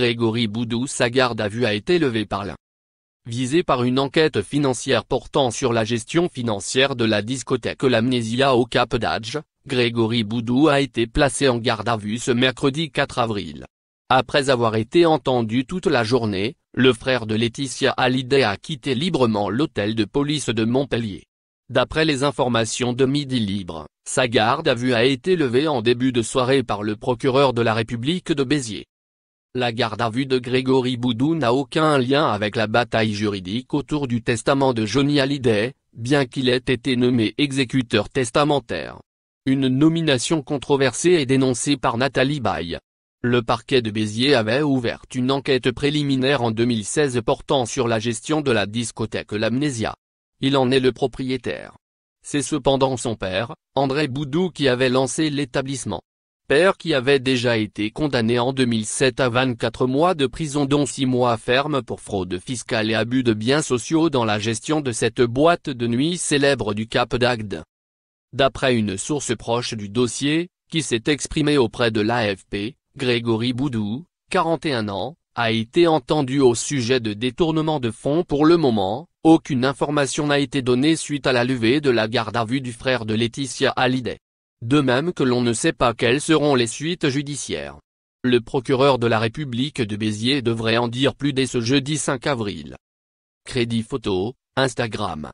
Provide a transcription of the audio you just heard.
Grégory Boudou sa garde à vue a été levée par l'un. Visé par une enquête financière portant sur la gestion financière de la discothèque L'Amnésia au Cap d'Adge, Grégory Boudou a été placé en garde à vue ce mercredi 4 avril. Après avoir été entendu toute la journée, le frère de Laetitia Hallyday a quitté librement l'hôtel de police de Montpellier. D'après les informations de Midi Libre, sa garde à vue a été levée en début de soirée par le procureur de la République de Béziers. La garde à vue de Grégory Boudou n'a aucun lien avec la bataille juridique autour du testament de Johnny Hallyday, bien qu'il ait été nommé exécuteur testamentaire. Une nomination controversée est dénoncée par Nathalie Baye. Le parquet de Béziers avait ouvert une enquête préliminaire en 2016 portant sur la gestion de la discothèque L'Amnésia. Il en est le propriétaire. C'est cependant son père, André Boudou qui avait lancé l'établissement père qui avait déjà été condamné en 2007 à 24 mois de prison dont 6 mois ferme pour fraude fiscale et abus de biens sociaux dans la gestion de cette boîte de nuit célèbre du Cap d'Agde. D'après une source proche du dossier, qui s'est exprimée auprès de l'AFP, Grégory Boudou, 41 ans, a été entendu au sujet de détournement de fonds pour le moment, aucune information n'a été donnée suite à la levée de la garde à vue du frère de Laetitia Hallyday de même que l'on ne sait pas quelles seront les suites judiciaires. Le procureur de la République de Béziers devrait en dire plus dès ce jeudi 5 avril. Crédit photo, Instagram.